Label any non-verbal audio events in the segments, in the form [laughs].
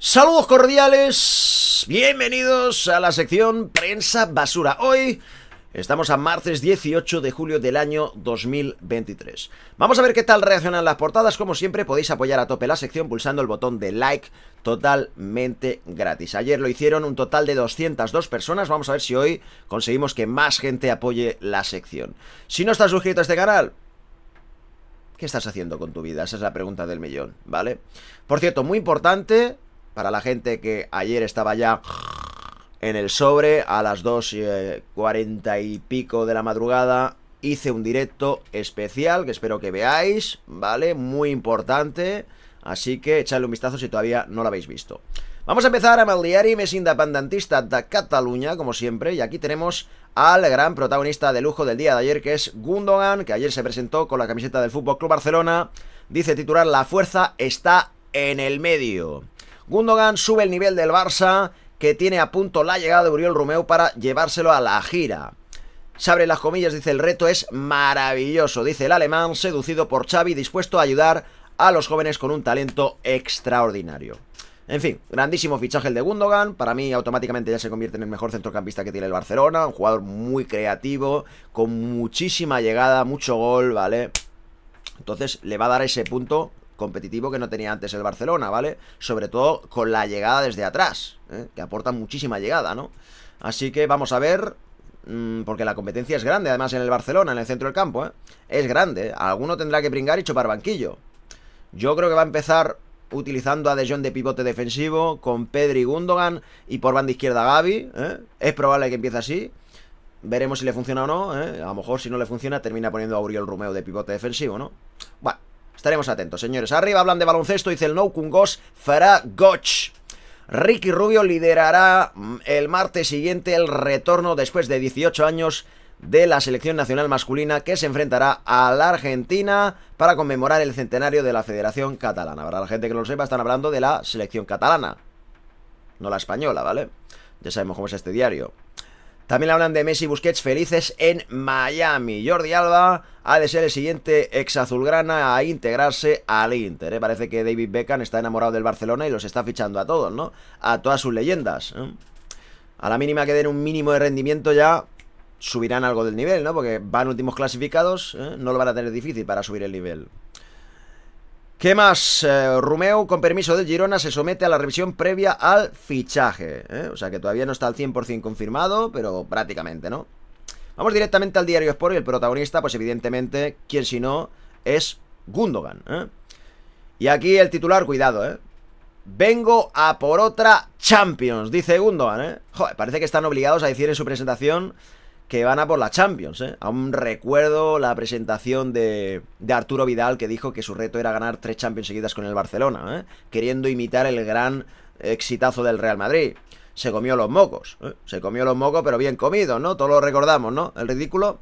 Saludos cordiales, bienvenidos a la sección Prensa Basura. Hoy estamos a martes 18 de julio del año 2023. Vamos a ver qué tal reaccionan las portadas. Como siempre podéis apoyar a tope la sección pulsando el botón de like totalmente gratis. Ayer lo hicieron un total de 202 personas. Vamos a ver si hoy conseguimos que más gente apoye la sección. Si no estás suscrito a este canal, ¿qué estás haciendo con tu vida? Esa es la pregunta del millón, ¿vale? Por cierto, muy importante para la gente que ayer estaba ya en el sobre, a las 2.40 eh, y pico de la madrugada, hice un directo especial que espero que veáis, ¿vale? Muy importante, así que echadle un vistazo si todavía no lo habéis visto. Vamos a empezar a Maldiari, mes independentista de Cataluña, como siempre, y aquí tenemos al gran protagonista de lujo del día de ayer, que es Gundogan, que ayer se presentó con la camiseta del Fútbol Club Barcelona. Dice titular: La fuerza está en el medio. Gundogan sube el nivel del Barça, que tiene a punto la llegada de Uriel Romeu para llevárselo a la gira. Se abre las comillas, dice el reto es maravilloso, dice el alemán, seducido por Xavi, dispuesto a ayudar a los jóvenes con un talento extraordinario. En fin, grandísimo fichaje el de Gundogan. Para mí, automáticamente ya se convierte en el mejor centrocampista que tiene el Barcelona. Un jugador muy creativo, con muchísima llegada, mucho gol, ¿vale? Entonces, le va a dar ese punto competitivo que no tenía antes el Barcelona, ¿vale? Sobre todo con la llegada desde atrás, ¿eh? que aporta muchísima llegada, ¿no? Así que vamos a ver, mm, porque la competencia es grande, además en el Barcelona, en el centro del campo, ¿eh? Es grande, alguno tendrá que brincar y chupar banquillo. Yo creo que va a empezar utilizando a De Jong de pivote defensivo, con Pedri y Gundogan, y por banda izquierda Gaby, ¿eh? Es probable que empiece así. Veremos si le funciona o no. ¿eh? A lo mejor si no le funciona termina poniendo a Uriel Romeo de pivote defensivo, ¿no? Bueno, Estaremos atentos, señores. Arriba hablan de baloncesto, dice el No Kungos fará Goch. Ricky Rubio liderará mm, el martes siguiente el retorno después de 18 años de la selección nacional masculina que se enfrentará a la Argentina para conmemorar el centenario de la Federación Catalana. Para la gente que lo sepa, están hablando de la selección catalana, no la española, ¿vale? Ya sabemos cómo es este diario. También hablan de Messi Busquets felices en Miami. Jordi Alba ha de ser el siguiente ex azulgrana a integrarse al Inter. ¿eh? Parece que David Beckham está enamorado del Barcelona y los está fichando a todos, ¿no? A todas sus leyendas. ¿eh? A la mínima que den un mínimo de rendimiento ya subirán algo del nivel, ¿no? Porque van últimos clasificados, ¿eh? no lo van a tener difícil para subir el nivel. ¿Qué más? Eh, con permiso del Girona, se somete a la revisión previa al fichaje. ¿eh? O sea que todavía no está al 100% confirmado, pero prácticamente, ¿no? Vamos directamente al diario Sport y el protagonista, pues evidentemente, quien si no, es Gundogan. ¿eh? Y aquí el titular, cuidado, ¿eh? Vengo a por otra Champions, dice Gundogan, ¿eh? Joder, parece que están obligados a decir en su presentación que van a por la Champions. ¿eh? Aún recuerdo la presentación de, Arturo Vidal que dijo que su reto era ganar tres Champions seguidas con el Barcelona, ¿eh? queriendo imitar el gran exitazo del Real Madrid. Se comió los mocos, ¿eh? se comió los mocos, pero bien comido, ¿no? Todos lo recordamos, ¿no? El ridículo.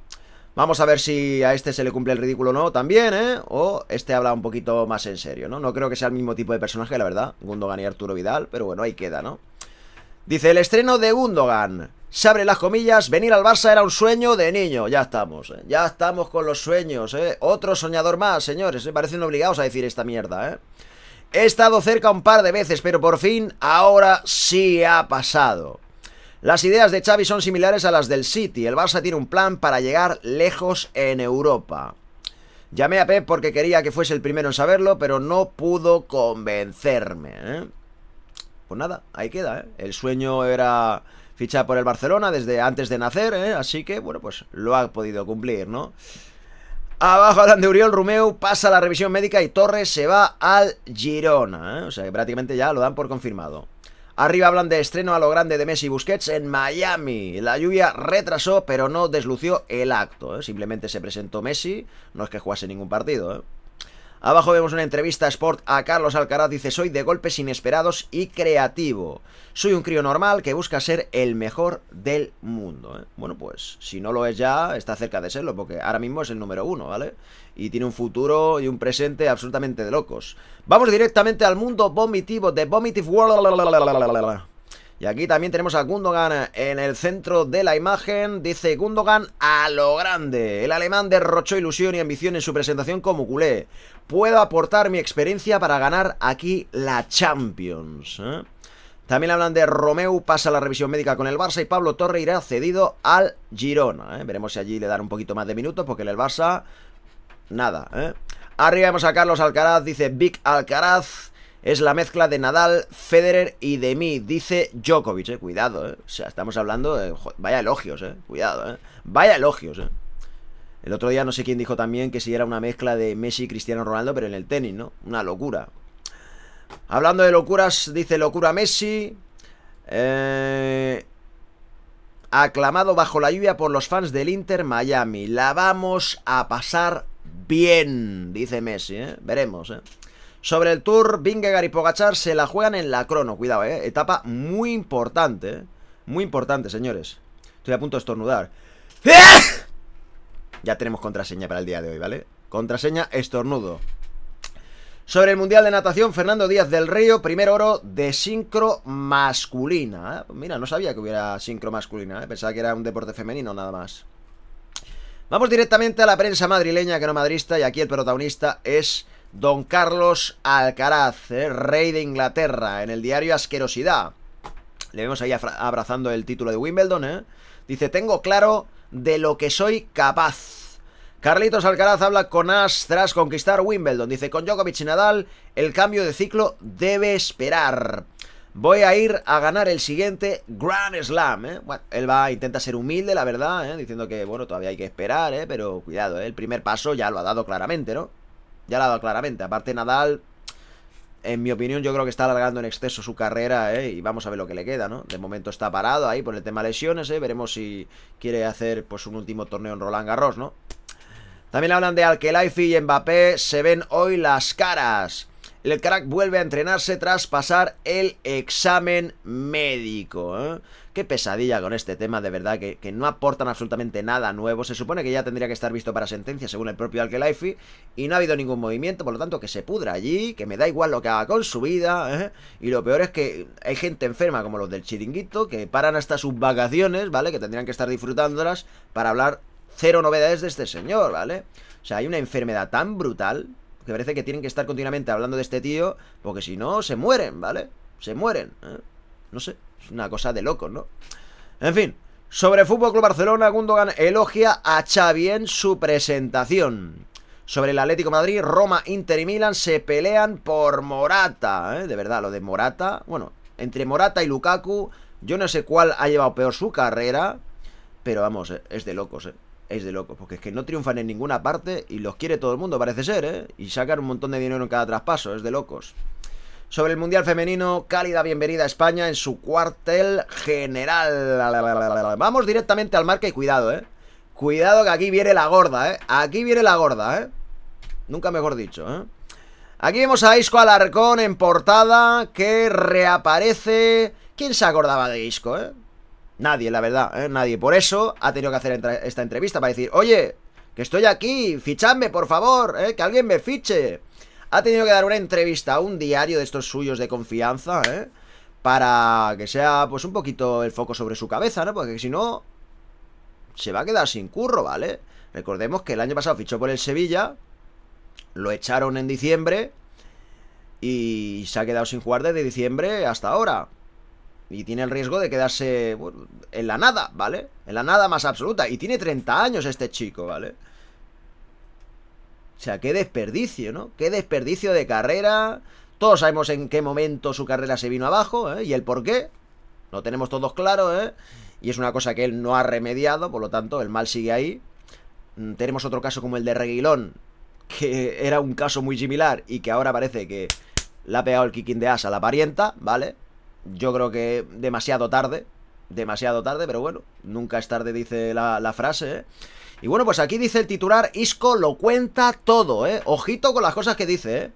Vamos a ver si a este se le cumple el ridículo o no también, ¿eh? O este habla un poquito más en serio, ¿no? No creo que sea el mismo tipo de personaje, la verdad. Gundogan y Arturo Vidal, pero bueno, ahí queda, ¿no? Dice, el estreno de Gundogan se abren las comillas, venir al Barça era un sueño de niño. Ya estamos, ¿eh? ya estamos con los sueños, ¿eh? Otro soñador más, señores, me ¿eh? parecen obligados a decir esta mierda, ¿eh? He estado cerca un par de veces, pero por fin, ahora sí ha pasado. Las ideas de Xavi son similares a las del City. El Barça tiene un plan para llegar lejos en Europa. Llamé a Pep porque quería que fuese el primero en saberlo, pero no pudo convencerme. ¿eh? Pues nada, ahí queda. ¿eh? El sueño era ficha por el Barcelona desde antes de nacer, ¿eh? así que, bueno, pues lo ha podido cumplir, ¿no? Abajo hablan de Uriol, Rumeu pasa la revisión médica y Torres se va al Girona, ¿eh? o sea que prácticamente ya lo dan por confirmado. Arriba hablan de estreno a lo grande de Messi Busquets en Miami. La lluvia retrasó, pero no deslució el acto. ¿eh? Simplemente se presentó Messi, no es que jugase ningún partido. ¿eh? Abajo vemos una entrevista a Sport a Carlos Alcaraz. Dice, soy de golpes inesperados y creativo. Soy un crío normal que busca ser el mejor del mundo. ¿eh?". Bueno, pues si no lo es ya, está cerca de serlo, porque ahora mismo es el número uno, ¿vale? Y tiene un futuro y un presente absolutamente de locos. Vamos directamente al mundo vomitivo de Vomitive World. Y aquí también tenemos a Gundogan en el centro de la imagen. Dice Gundogan a lo grande. El alemán derrochó ilusión y ambición en su presentación como culé. Puedo aportar mi experiencia para ganar aquí la Champions. ¿eh? También hablan de Romeu, pasa la revisión médica con el Barça y Pablo Torre irá cedido al Girona. ¿eh? Veremos si allí le dan un poquito más de minutos porque en el Barça, nada. ¿eh? Arriba vemos a Carlos Alcaraz, dice Vic Alcaraz es la mezcla de Nadal, Federer y de mí, dice Djokovic, eh, cuidado, eh. O sea, estamos hablando de... vaya elogios, eh. Cuidado, eh. Vaya elogios, eh. El otro día no sé quién dijo también que si era una mezcla de Messi y Cristiano Ronaldo, pero en el tenis, ¿no? Una locura. Hablando de locuras, dice locura Messi. Eh, aclamado bajo la lluvia por los fans del Inter Miami. La vamos a pasar bien, dice Messi. ¿eh? Veremos. ¿eh? Sobre el Tour, Vingegaard y Pogachar se la juegan en la crono. Cuidado, ¿eh? Etapa muy importante, eh. Muy importante, señores. Estoy a punto de estornudar. ¡Ah! Ya tenemos contraseña para el día de hoy, ¿vale? Contraseña estornudo. Sobre el Mundial de Natación, Fernando Díaz del Río, primer oro de sincro masculina. ¿eh? Mira, no sabía que hubiera sincro masculina, ¿eh? pensaba que era un deporte femenino nada más. Vamos directamente a la prensa madrileña, que no madrista, y aquí el protagonista es Don Carlos Alcaraz, eh, rey de Inglaterra, en el diario Asquerosidad. Le vemos ahí abrazando el título de Wimbledon, ¿eh? Dice, tengo claro de lo que soy capaz. Carlitos Alcaraz habla con As tras conquistar Wimbledon. Dice, con Djokovic y Nadal, el cambio de ciclo debe esperar. Voy a ir a ganar el siguiente Grand Slam, ¿eh? Bueno, él va, intenta ser humilde, la verdad, eh, Diciendo que, bueno, todavía hay que esperar, ¿eh? Pero cuidado, eh, El primer paso ya lo ha dado claramente, ¿no? Ya lo ha dado claramente. Aparte, Nadal, en mi opinión, yo creo que está alargando en exceso su carrera, ¿eh? Y vamos a ver lo que le queda, ¿no? De momento está parado ahí por el tema lesiones, ¿eh? Veremos si quiere hacer, pues, un último torneo en Roland Garros, ¿no? También hablan de Alkelaifi y Mbappé. Se ven hoy las caras. El crack vuelve a entrenarse tras pasar el examen médico, ¿eh? Qué pesadilla con este tema, de verdad, que, no aportan absolutamente nada nuevo. Se supone que ya tendría que estar visto para sentencia, según el propio Alkelaifi, y no ha habido ningún movimiento, por lo tanto, que se pudra allí, que me da igual lo que haga con su vida, ¿eh? y lo peor es que hay gente enferma, como los del chiringuito, que paran hasta sus vacaciones, ¿vale? Que tendrían que estar disfrutándolas para hablar cero novedades de este señor, ¿vale? O sea, hay una enfermedad tan brutal que parece que tienen que estar continuamente hablando de este tío, porque si no, se mueren, ¿vale? Se mueren, ¿eh? No sé. Es una cosa de locos, ¿no? En fin, sobre Fútbol Club Barcelona, Gundogan elogia a Xavi en su presentación. Sobre el Atlético Madrid, Roma, Inter y Milan se pelean por Morata. ¿eh? De verdad, lo de Morata. Bueno, entre Morata y Lukaku, yo no sé cuál ha llevado peor su carrera. Pero vamos, eh, es de locos, ¿eh? Es de locos, porque es que no triunfan en ninguna parte y los quiere todo el mundo, parece ser, ¿eh? Y sacan un montón de dinero en cada traspaso, es de locos sobre el Mundial Femenino. Cálida bienvenida a España en su cuartel general. Vamos directamente al marca y cuidado, ¿eh? Cuidado que aquí viene la gorda, ¿eh? Aquí viene la gorda, ¿eh? Nunca mejor dicho, ¿eh? Aquí vemos a Isco Alarcón en portada que reaparece. ¿Quién se acordaba de Isco, eh? Nadie, la verdad, ¿eh? nadie. Por eso ha tenido que hacer esta entrevista para decir, oye, que estoy aquí, fichadme, por favor, ¿eh? que alguien me fiche ha tenido que dar una entrevista a un diario de estos suyos de confianza, ¿eh? Para que sea, pues, un poquito el foco sobre su cabeza, ¿no? Porque si no, se va a quedar sin curro, ¿vale? Recordemos que el año pasado fichó por el Sevilla, lo echaron en diciembre y se ha quedado sin jugar desde diciembre hasta ahora. Y tiene el riesgo de quedarse en la nada, ¿vale? En la nada más absoluta. Y tiene 30 años este chico, ¿vale? O sea, qué desperdicio, ¿no? Qué desperdicio de carrera. Todos sabemos en qué momento su carrera se vino abajo ¿eh? y el por qué. Lo tenemos todos claro, ¿eh? Y es una cosa que él no ha remediado, por lo tanto, el mal sigue ahí. Mm, tenemos otro caso como el de Reguilón, que [laughs] era un caso muy similar y que ahora parece que le ha pegado el kicking de asa a la parienta, ¿vale? Yo creo que demasiado tarde, demasiado tarde, pero bueno, nunca es tarde, dice la, la frase, ¿eh? Y bueno, pues aquí dice el titular, Isco lo cuenta todo, ¿eh? Ojito con las cosas que dice, ¿eh?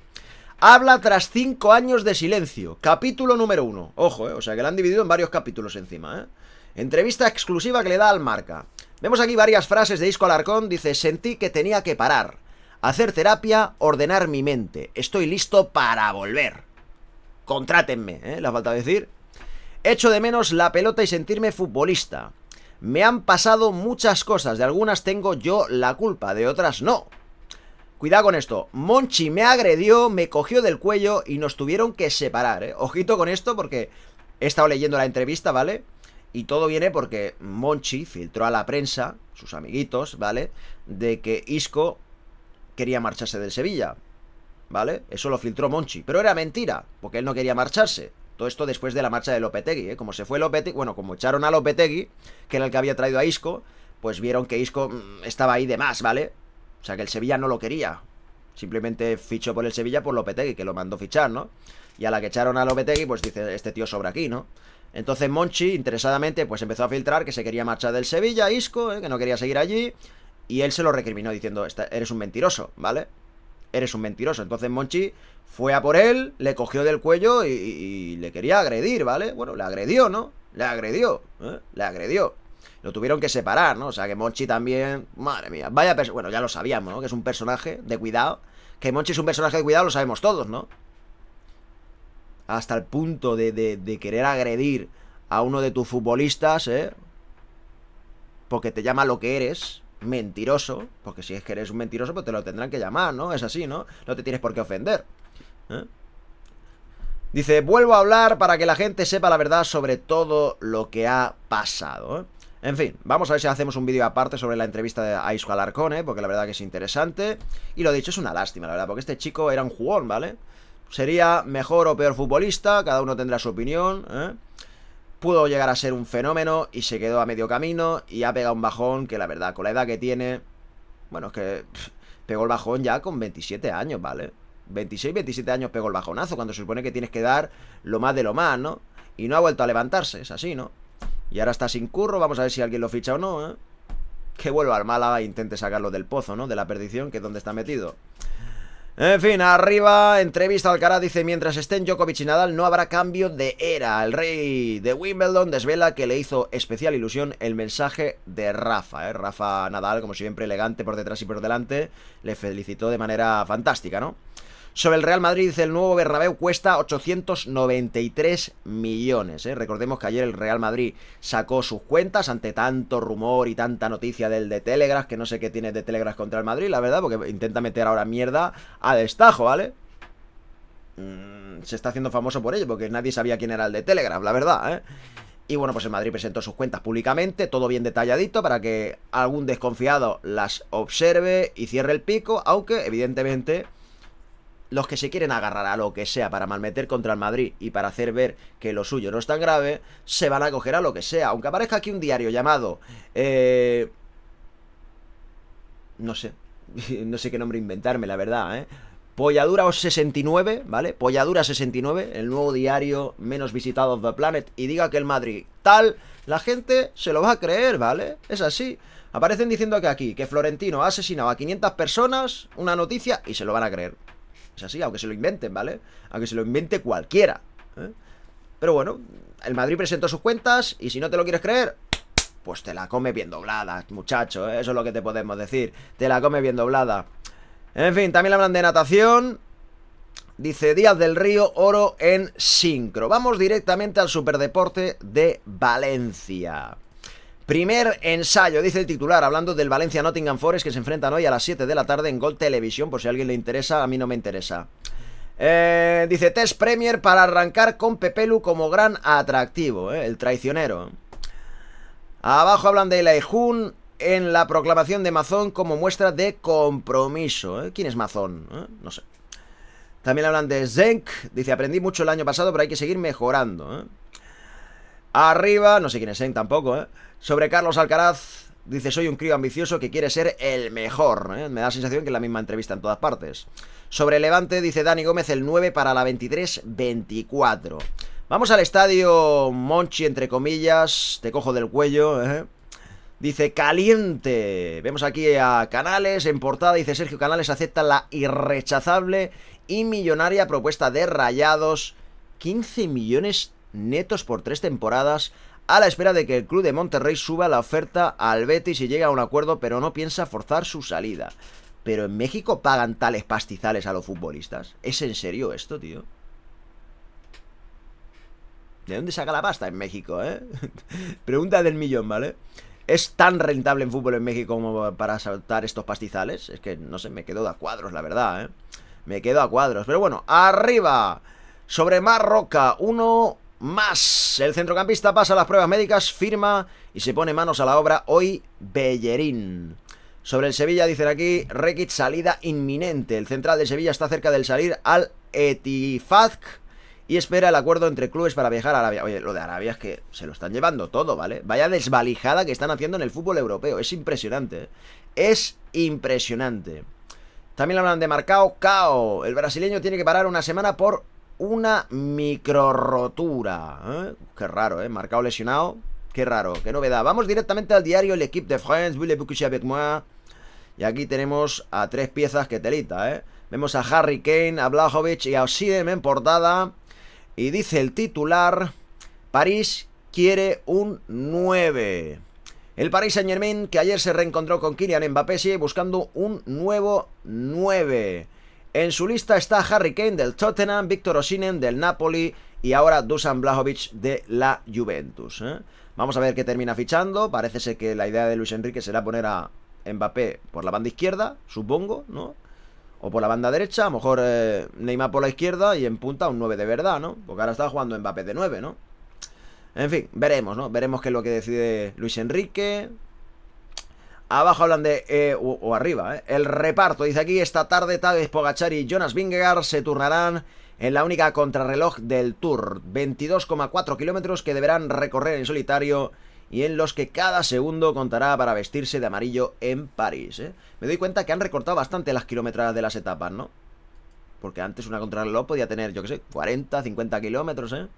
Habla tras cinco años de silencio, capítulo número uno. Ojo, ¿eh? O sea, que la han dividido en varios capítulos encima, ¿eh? Entrevista exclusiva que le da al marca. Vemos aquí varias frases de Isco Alarcón, dice, sentí que tenía que parar, hacer terapia, ordenar mi mente, estoy listo para volver. Contrátenme, ¿eh? La falta decir. Echo de menos la pelota y sentirme futbolista. Me han pasado muchas cosas, de algunas tengo yo la culpa, de otras no. Cuidado con esto, Monchi me agredió, me cogió del cuello y nos tuvieron que separar, ¿eh? Ojito con esto porque he estado leyendo la entrevista, ¿vale? Y todo viene porque Monchi filtró a la prensa, sus amiguitos, ¿vale? De que Isco quería marcharse del Sevilla, ¿vale? Eso lo filtró Monchi, pero era mentira, porque él no quería marcharse. Todo esto después de la marcha de Lopetegui, ¿eh? Como se fue Lopetegui, bueno, como echaron a Lopetegui, que era el que había traído a Isco, pues vieron que Isco mm, estaba ahí de más, ¿vale? O sea, que el Sevilla no lo quería. Simplemente fichó por el Sevilla por Lopetegui, que lo mandó fichar, ¿no? Y a la que echaron a Lopetegui, pues dice, este tío sobra aquí, ¿no? Entonces Monchi, interesadamente, pues empezó a filtrar que se quería marchar del Sevilla, Isco, ¿eh? que no quería seguir allí. Y él se lo recriminó diciendo, eres un mentiroso, ¿vale? eres un mentiroso. Entonces Monchi fue a por él, le cogió del cuello y, le quería agredir, ¿vale? Bueno, le agredió, ¿no? Le agredió, ¿eh? Le agredió. Lo tuvieron que separar, ¿no? O sea que Monchi también... Madre mía, vaya... Bueno, ya lo sabíamos, ¿no? Que es un personaje de cuidado. Que Monchi es un personaje de cuidado, lo sabemos todos, ¿no? Hasta el punto de, de querer agredir a uno de tus futbolistas, ¿eh? Porque te llama lo que eres mentiroso, porque si es que eres un mentiroso, pues te lo tendrán que llamar, ¿no? Es así, ¿no? No te tienes por qué ofender. ¿eh? Dice, vuelvo a hablar para que la gente sepa la verdad sobre todo lo que ha pasado. ¿eh? En fin, vamos a ver si hacemos un vídeo aparte sobre la entrevista de Aishu Alarcone, ¿eh? porque la verdad que es interesante. Y lo dicho, es una lástima, la verdad, porque este chico era un jugón, ¿vale? Sería mejor o peor futbolista, cada uno tendrá su opinión, ¿eh? pudo llegar a ser un fenómeno y se quedó a medio camino y ha pegado un bajón que la verdad, con la edad que tiene, bueno, es que pegó el bajón ya con 27 años, ¿vale? 26, 27 años pegó el bajonazo, cuando se supone que tienes que dar lo más de lo más, ¿no? Y no ha vuelto a levantarse, es así, ¿no? Y ahora está sin curro, vamos a ver si alguien lo ficha o no, ¿eh? Que vuelva al Málaga e intente sacarlo del pozo, ¿no? De la perdición, que es donde está metido. En fin, arriba, entrevista al cara, dice, mientras estén Djokovic y Nadal no habrá cambio de era. El rey de Wimbledon desvela que le hizo especial ilusión el mensaje de Rafa. ¿eh? Rafa Nadal, como siempre, elegante por detrás y por delante, le felicitó de manera fantástica, ¿no? Sobre el Real Madrid dice el nuevo Bernabéu cuesta 893 millones. ¿eh? Recordemos que ayer el Real Madrid sacó sus cuentas ante tanto rumor y tanta noticia del de Telegraph, que no sé qué tiene de Telegraph contra el Madrid, la verdad, porque intenta meter ahora mierda a destajo, ¿vale? Mm, se está haciendo famoso por ello, porque nadie sabía quién era el de Telegraph, la verdad, ¿eh? Y bueno, pues el Madrid presentó sus cuentas públicamente, todo bien detalladito para que algún desconfiado las observe y cierre el pico, aunque evidentemente los que se quieren agarrar a lo que sea para malmeter contra el Madrid y para hacer ver que lo suyo no es tan grave, se van a coger a lo que sea. Aunque aparezca aquí un diario llamado... Eh, no sé. [laughs] no sé qué nombre inventarme, la verdad, ¿eh? Polladura 69, ¿vale? Polladura 69, el nuevo diario menos visitado de Planet, y diga que el Madrid tal, la gente se lo va a creer, ¿vale? Es así. Aparecen diciendo que aquí, que Florentino ha asesinado a 500 personas, una noticia, y se lo van a creer. Es así, aunque se lo inventen, ¿vale? Aunque se lo invente cualquiera. ¿eh? Pero bueno, el Madrid presentó sus cuentas y si no te lo quieres creer, pues te la come bien doblada, muchacho. ¿eh? Eso es lo que te podemos decir. Te la come bien doblada. En fin, también hablan de natación. Dice Díaz del Río, oro en sincro. Vamos directamente al superdeporte de Valencia. Primer ensayo, dice el titular, hablando del Valencia Nottingham Forest que se enfrentan hoy a las 7 de la tarde en Gold Televisión, por si a alguien le interesa, a mí no me interesa. Eh, dice Test Premier para arrancar con Pepelu como gran atractivo, eh, el traicionero. Abajo hablan de Ilaijun en la proclamación de Mazón como muestra de compromiso. Eh. ¿Quién es Mazón? No sé. También hablan de Zenk, dice aprendí mucho el año pasado, pero hay que seguir mejorando. Arriba, no sé quién es tampoco, ¿eh? Sobre Carlos Alcaraz, dice, soy un crío ambicioso que quiere ser el mejor. ¿eh? Me da la sensación que es la misma entrevista en todas partes. Sobre Levante, dice Dani Gómez, el 9 para la 23-24. Vamos al estadio Monchi, entre comillas, te cojo del cuello, ¿eh? Dice caliente. Vemos aquí a Canales en portada. Dice Sergio Canales acepta la irrechazable y millonaria propuesta de Rayados. 15 millones netos por tres temporadas, a la espera de que el club de Monterrey suba la oferta al Betis y llegue a un acuerdo, pero no piensa forzar su salida. Pero en México pagan tales pastizales a los futbolistas. ¿Es en serio esto, tío? ¿De dónde saca la pasta en México, eh? [laughs] Pregunta del millón, ¿vale? ¿Es tan rentable en fútbol en México como para saltar estos pastizales? Es que, no sé, me quedo a cuadros, la verdad, ¿eh? Me quedo a cuadros. Pero bueno, arriba. Sobre Marroca, uno más. El centrocampista pasa las pruebas médicas, firma y se pone manos a la obra hoy Bellerín. Sobre el Sevilla dicen aquí, Rekic salida inminente. El central de Sevilla está cerca del salir al Etifazk y espera el acuerdo entre clubes para viajar a Arabia. Oye, lo de Arabia es que se lo están llevando todo, ¿vale? Vaya desvalijada que están haciendo en el fútbol europeo. Es impresionante. ¿eh? Es impresionante. También hablan de Marcao Cao. El brasileño tiene que parar una semana por una micro rotura. ¿eh? Qué raro, ¿eh? Marcado lesionado. Qué raro, qué novedad. Vamos directamente al diario El de France, Ville avec Y aquí tenemos a tres piezas que telita, ¿eh? Vemos a Harry Kane, a Blajovic y a Ossidem en portada. Y dice el titular, París quiere un 9. El Paris Saint Germain, que ayer se reencontró con Kylian Mbappé, buscando un nuevo 9. En su lista está Harry Kane del Tottenham, Víctor Osinen del Napoli y ahora Dusan Blajovic de la Juventus. ¿eh? Vamos a ver qué termina fichando. Parece ser que la idea de Luis Enrique será poner a Mbappé por la banda izquierda, supongo, ¿no? O por la banda derecha, a lo mejor eh, Neymar por la izquierda y en punta un 9 de verdad, ¿no? Porque ahora está jugando Mbappé de 9, ¿no? En fin, veremos, ¿no? Veremos qué es lo que decide Luis Enrique. Abajo hablan de, e o, arriba, eh. el reparto. Dice aquí, esta tarde Tadej Pogachar y Jonas Vingegaard se turnarán en la única contrarreloj del Tour. 22,4 kilómetros que deberán recorrer en solitario y en los que cada segundo contará para vestirse de amarillo en París. ¿eh? Me doy cuenta que han recortado bastante las kilómetras de las etapas, ¿no? Porque antes una contrarreloj podía tener, yo qué sé, 40, 50 kilómetros, ¿eh?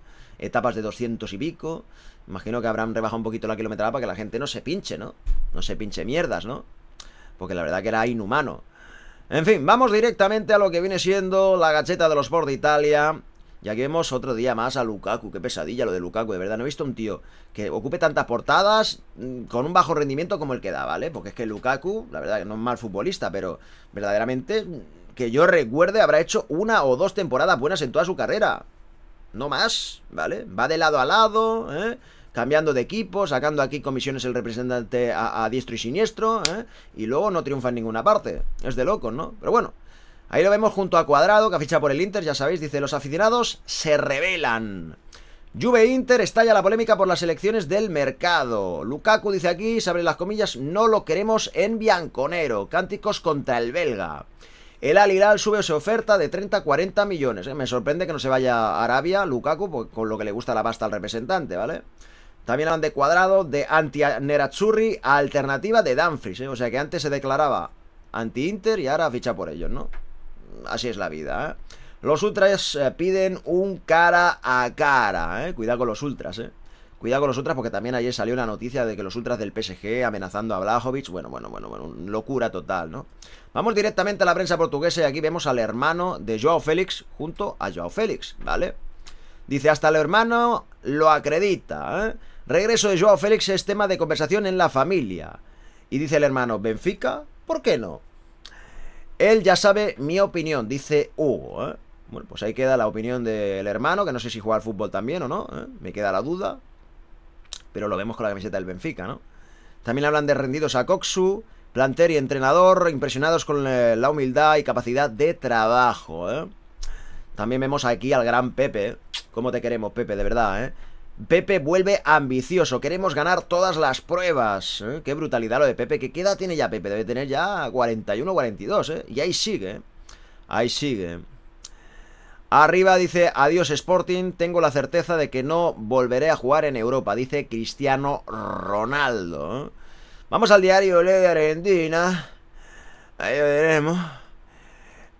etapas de 200 y pico. Imagino que habrán rebajado un poquito la kilometrada para que la gente no se pinche, ¿no? No se pinche mierdas, ¿no? Porque la verdad que era inhumano. En fin, vamos directamente a lo que viene siendo la gacheta de los sports de Italia. Ya aquí vemos otro día más a Lukaku. Qué pesadilla lo de Lukaku, de verdad. No he visto un tío que ocupe tantas portadas mm, con un bajo rendimiento como el que da, ¿vale? Porque es que Lukaku, la verdad que no es mal futbolista, pero verdaderamente mm, que yo recuerde habrá hecho una o dos temporadas buenas en toda su carrera no más, ¿vale? Va de lado a lado, ¿eh? cambiando de equipo, sacando aquí comisiones el representante a, diestro y siniestro, ¿eh? y luego no triunfa en ninguna parte. Es de locos, ¿no? Pero bueno, ahí lo vemos junto a Cuadrado, que ha por el Inter, ya sabéis, dice, los aficionados se rebelan. Juve Inter estalla la polémica por las elecciones del mercado. Lukaku dice aquí, se abre las comillas, no lo queremos en Bianconero. Cánticos contra el belga. El Al sube su oferta de 30 40 millones. ¿eh? Me sorprende que no se vaya a Arabia, Lukaku, pues, con lo que le gusta la pasta al representante, ¿vale? También hablan de cuadrado, de anti-Nerazzurri, alternativa de Danfries. ¿eh? O sea que antes se declaraba anti-Inter y ahora ficha por ellos, ¿no? Así es la vida, ¿eh? Los ultras eh, piden un cara a cara, ¿eh? Cuidado con los ultras, ¿eh? Cuidado con los ultras porque también ayer salió la noticia de que los ultras del PSG amenazando a Blajovic. Bueno, bueno, bueno, bueno, locura total, ¿no? Vamos directamente a la prensa portuguesa y aquí vemos al hermano de Joao Félix junto a Joao Félix, ¿vale? Dice, hasta el hermano lo acredita, ¿eh? Regreso de Joao Félix es tema de conversación en la familia. Y dice el hermano, Benfica, ¿por qué no? Él ya sabe mi opinión, dice Hugo, ¿eh? Bueno, pues ahí queda la opinión del hermano, que no sé si juega al fútbol también o no, ¿eh? me queda la duda pero lo vemos con la camiseta del Benfica, ¿no? También hablan de rendidos a Coxu, planter y entrenador, impresionados con eh, la humildad y capacidad de trabajo, ¿eh? También vemos aquí al gran Pepe. ¿eh? ¿Cómo te queremos, Pepe? De verdad, ¿eh? Pepe vuelve ambicioso. Queremos ganar todas las pruebas. ¿eh? Qué brutalidad lo de Pepe. ¿Qué edad tiene ya Pepe? Debe tener ya 41 o 42, ¿eh? Y ahí sigue. Ahí sigue. Arriba dice, adiós Sporting, tengo la certeza de que no volveré a jugar en Europa, dice Cristiano Ronaldo. Vamos al diario Le de Argentina. Ahí veremos.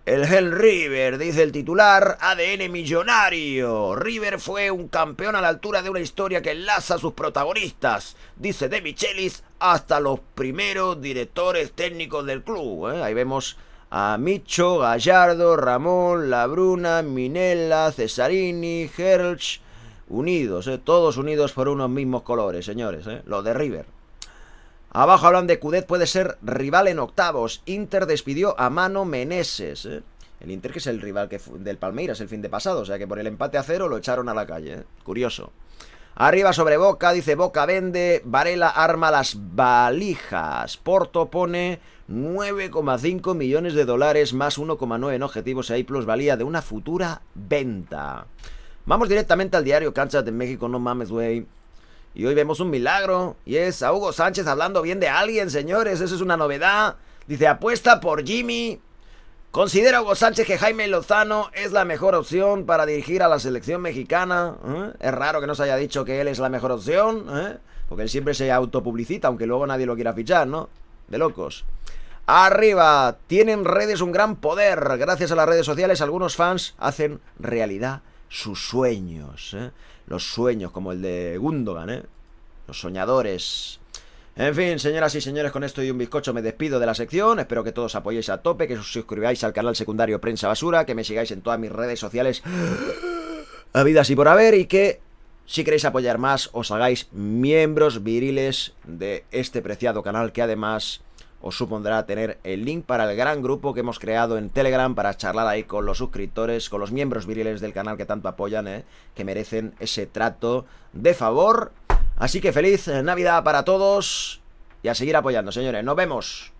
El Hell River, dice el titular, ADN millonario. River fue un campeón a la altura de una historia que enlaza a sus protagonistas, dice De Michelis, hasta los primeros directores técnicos del club. ¿eh? Ahí vemos a Micho, Gallardo, Ramón, Labruna, Minella, Cesarini, Hersch, unidos, eh, todos unidos por unos mismos colores, señores, eh, los de River. Abajo hablan de Cudet puede ser rival en octavos. Inter despidió a Mano Meneses. Eh. El Inter que es el rival que del Palmeiras el fin de pasado, o sea que por el empate a cero lo echaron a la calle. Eh. Curioso. Arriba sobre Boca, dice Boca vende, Varela arma las valijas. Porto pone 9,5 millones de dólares más 1,9 en objetivos y Plus, valía de una futura venta. Vamos directamente al diario Canchas de México, no mames, güey. Y hoy vemos un milagro, y es a Hugo Sánchez hablando bien de alguien, señores, eso es una novedad. Dice, apuesta por Jimmy, ¿Considera Hugo Sánchez que Jaime Lozano es la mejor opción para dirigir a la selección mexicana? ¿eh? Es raro que no se haya dicho que él es la mejor opción, ¿eh? porque él siempre se autopublicita, aunque luego nadie lo quiera fichar, ¿no? De locos. Arriba, tienen redes un gran poder. Gracias a las redes sociales, algunos fans hacen realidad sus sueños. ¿eh? Los sueños, como el de Gundogan, ¿eh? los soñadores. En fin, señoras y señores, con esto y un bizcocho me despido de la sección. Espero que todos apoyéis a tope, que os suscribáis al canal secundario Prensa Basura, que me sigáis en todas mis redes sociales vida [gasps] y por haber y que si queréis apoyar más os hagáis miembros viriles de este preciado canal que además os supondrá tener el link para el gran grupo que hemos creado en Telegram para charlar ahí con los suscriptores, con los miembros viriles del canal que tanto apoyan, ¿eh? que merecen ese trato de favor Así que feliz eh, Navidad para todos y a seguir apoyando, señores. Nos vemos.